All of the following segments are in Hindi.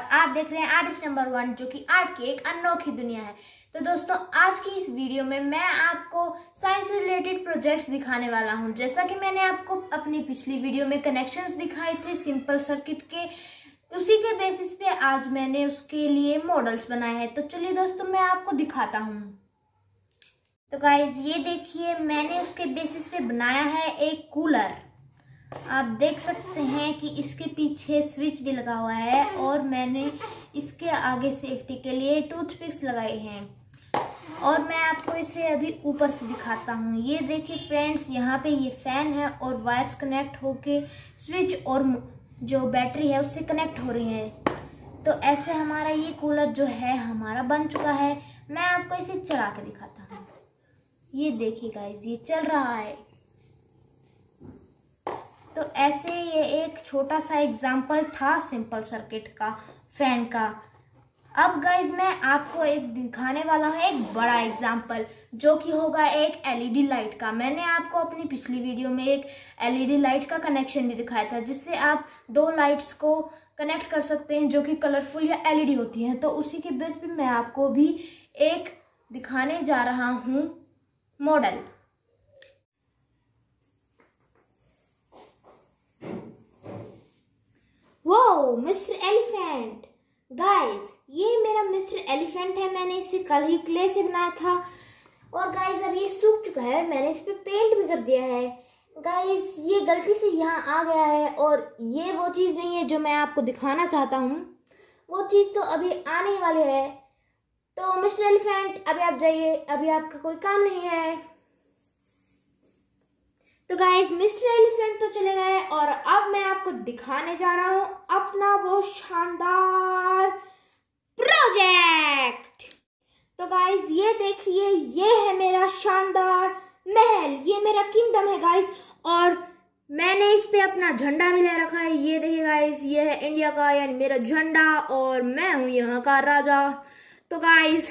और आप देख रहे हैं आर्टिस्ट नंबर वन जो कि आर्ट की एक अनोखी दुनिया है तो दोस्तों आज की इस वीडियो में मैं आपको साइंस से रिलेटेड प्रोजेक्ट्स दिखाने वाला हूं जैसा कि मैंने आपको अपनी पिछली वीडियो में कनेक्शंस दिखाए थे सिंपल सर्किट के उसी के बेसिस पे आज मैंने उसके लिए मॉडल्स बनाए हैं तो चलिए दोस्तों मैं आपको दिखाता हूँ तो गाइज ये देखिए मैंने उसके बेसिस पे बनाया है एक कूलर आप देख सकते हैं कि इसके पीछे स्विच भी लगा हुआ है और मैंने इसके आगे सेफ्टी के लिए टूथपिक्स लगाए हैं और मैं आपको इसे अभी ऊपर से दिखाता हूँ ये देखिए फ्रेंड्स यहाँ पे ये फ़ैन है और वायर्स कनेक्ट होके स्विच और जो बैटरी है उससे कनेक्ट हो रही है तो ऐसे हमारा ये कूलर जो है हमारा बन चुका है मैं आपको इसे चला के दिखाता हूँ ये देखिए गाइज ये चल रहा है तो ऐसे ये एक छोटा सा एग्जाम्पल था सिंपल सर्किट का फैन का अब गाइज मैं आपको एक दिखाने वाला हूँ एक बड़ा एग्जाम्पल जो कि होगा एक एलईडी लाइट e का मैंने आपको अपनी पिछली वीडियो में एक एलईडी लाइट e का कनेक्शन भी दिखाया था जिससे आप दो लाइट्स को कनेक्ट कर सकते हैं जो कि कलरफुल या एलईडी e होती हैं तो उसी के बेस पे मैं आपको भी एक दिखाने जा रहा हूँ मॉडल मिस्टर एलिफेंट गाइस ये मेरा मिस्टर एलिफेंट है मैंने इसे कल ही क्ले से बनाया था और गाइस अब ये सूख चुका है मैंने इस पर पेंट भी कर दिया है गाइस ये गलती से यहाँ आ गया है और ये वो चीज़ नहीं है जो मैं आपको दिखाना चाहता हूँ वो चीज़ तो अभी आने वाली है तो मिस्टर एलिफेंट अभी आप जाइए अभी आपका कोई काम नहीं है तो गाइज मिस्टर एलिफेंट तो चले गए और अब मैं आपको दिखाने जा रहा हूं अपना वो शानदार प्रोजेक्ट तो गाइज ये देखिए ये है मेरा शानदार महल ये मेरा किंगडम है गाइज और मैंने इस पे अपना झंडा भी ले रखा है ये देखिए गाइज ये है इंडिया का यानी मेरा झंडा और मैं हूं यहाँ का राजा तो गाइज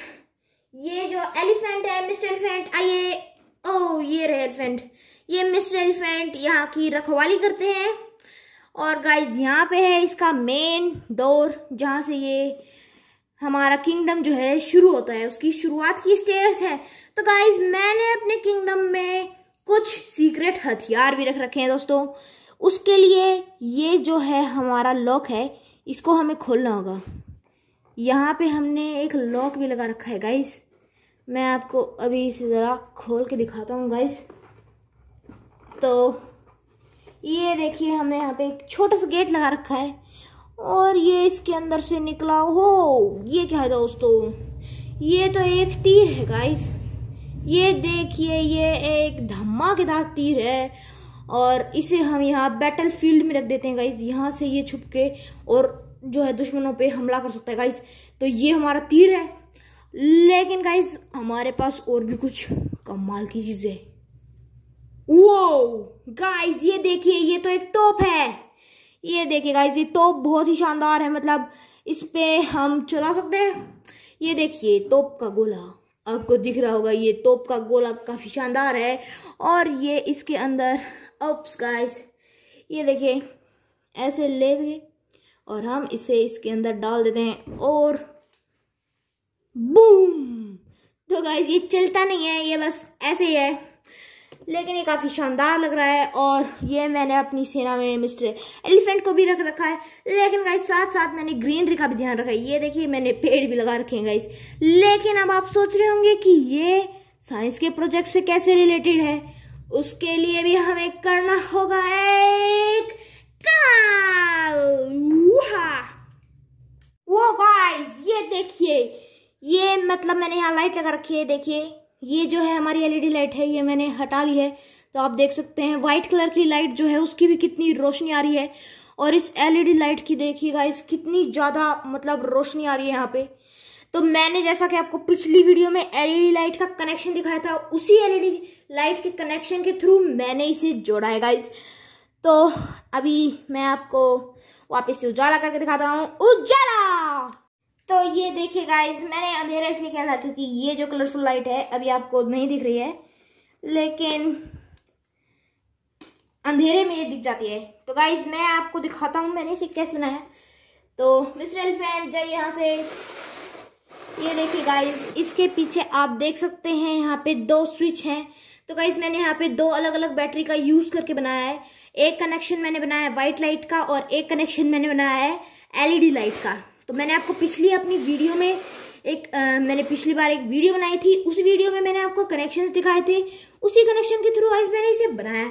ये जो एलिफेंट है मिस्टर एलिफेंट आइए ओ oh, ये रे एलिफेंट ये मिस्टर एलिफेंट यहाँ की रखवाली करते हैं और गाइज यहाँ पे है इसका मेन डोर जहाँ से ये हमारा किंगडम जो है शुरू होता है उसकी शुरुआत की स्टेयर्स है तो गाइज मैंने अपने किंगडम में कुछ सीक्रेट हथियार भी रख रखे हैं दोस्तों उसके लिए ये जो है हमारा लॉक है इसको हमें खोलना होगा यहाँ पे हमने एक लॉक भी लगा रखा है गाइज मैं आपको अभी इसे ज़रा खोल के दिखाता हूँ गाइज़ तो ये देखिए हमने यहाँ पे एक छोटा सा गेट लगा रखा है और ये इसके अंदर से निकला हो ये क्या है दोस्तों ये तो एक तीर है गाइस ये देखिए ये एक धमाकेदार तीर है और इसे हम यहाँ बैटल फील्ड में रख देते हैं गाइस यहाँ से ये छुप के और जो है दुश्मनों पे हमला कर सकता है गाइस तो ये हमारा तीर है लेकिन गाइस हमारे पास और भी कुछ कमाल की चीज़ें वो गाइस ये देखिए ये तो एक टॉप है ये देखिए गाइस ये टॉप बहुत ही शानदार है मतलब इस पे हम चला सकते हैं ये देखिए टॉप का गोला आपको दिख रहा होगा ये टॉप का गोला काफ़ी शानदार है और ये इसके अंदर अप्स गाइस ये देखिए ऐसे ले गए और हम इसे इसके अंदर डाल देते हैं और बूम तो गाइस ये चलता नहीं है ये बस ऐसे ही है लेकिन ये काफ़ी शानदार लग रहा है और ये मैंने अपनी सेना में मिस्टर एलिफेंट को भी रख रखा है लेकिन गाइस साथ साथ मैंने ग्रीनरी का भी ध्यान रखा है ये देखिए मैंने पेड़ भी लगा रखे हैं गाइस लेकिन अब आप सोच रहे होंगे कि ये साइंस के प्रोजेक्ट से कैसे रिलेटेड है उसके लिए भी हमें करना होगा एक वो गाइस ये देखिए ये मतलब मैंने यहाँ लाइट लगा रखी है देखिए ये जो है हमारी एलईडी लाइट e है ये मैंने हटा ली है तो आप देख सकते हैं व्हाइट कलर की लाइट जो है उसकी भी कितनी रोशनी आ रही है और इस एलईडी लाइट e की देखिएगा इस कितनी ज़्यादा मतलब रोशनी आ रही है यहाँ पे तो मैंने जैसा कि आपको पिछली वीडियो में एलईडी लाइट e का कनेक्शन दिखाया था उसी एलईडी लाइट के कनेक्शन के थ्रू मैंने इसे जोड़ा है गाइज तो अभी मैं आपको वापस से उजाला करके दिखाता हूँ उजाला तो ये देखिए गाइस मैंने अंधेरा इसलिए कहा था क्योंकि ये जो कलरफुल लाइट है अभी आपको नहीं दिख रही है लेकिन अंधेरे में ये दिख जाती है तो गाइज मैं आपको दिखाता हूँ मैंने इसे कैसे बनाया तो मिस्टर एलिफेंट जाइए यहाँ से ये देखिए गाइज इसके पीछे आप देख सकते हैं यहाँ पे दो स्विच हैं तो गाइज मैंने यहाँ पे दो अलग अलग बैटरी का यूज करके बनाया है एक कनेक्शन मैंने बनाया है वाइट लाइट का और एक कनेक्शन मैंने बनाया है एलईडी लाइट का तो मैंने आपको पिछली अपनी वीडियो में एक आ, मैंने पिछली बार एक वीडियो बनाई थी उस वीडियो में मैंने आपको कनेक्शन दिखाए थे उसी कनेक्शन के थ्रू आज मैंने इसे बनाया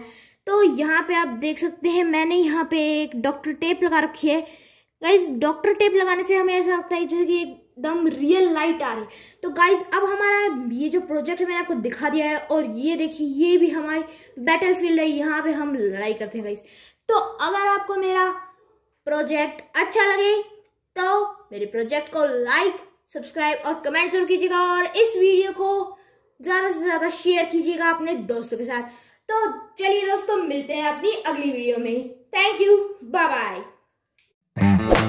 तो यहाँ पे आप देख सकते हैं मैंने यहाँ पे एक डॉक्टर टेप लगा रखी है गाइज डॉक्टर टेप लगाने से हमें ऐसा लगता है जैसे कि एकदम रियल लाइट आ रही तो गाइज अब हमारा ये जो प्रोजेक्ट है मैंने आपको दिखा दिया है और ये देखिए ये भी हमारी बैटल फील्ड है यहाँ पे हम लड़ाई करते हैं गाइज तो अगर आपको मेरा प्रोजेक्ट अच्छा लगे तो मेरे प्रोजेक्ट को लाइक सब्सक्राइब और कमेंट जरूर कीजिएगा और इस वीडियो को ज़्यादा से ज़्यादा शेयर कीजिएगा अपने दोस्तों के साथ तो चलिए दोस्तों मिलते हैं अपनी अगली वीडियो में थैंक यू बाय बाय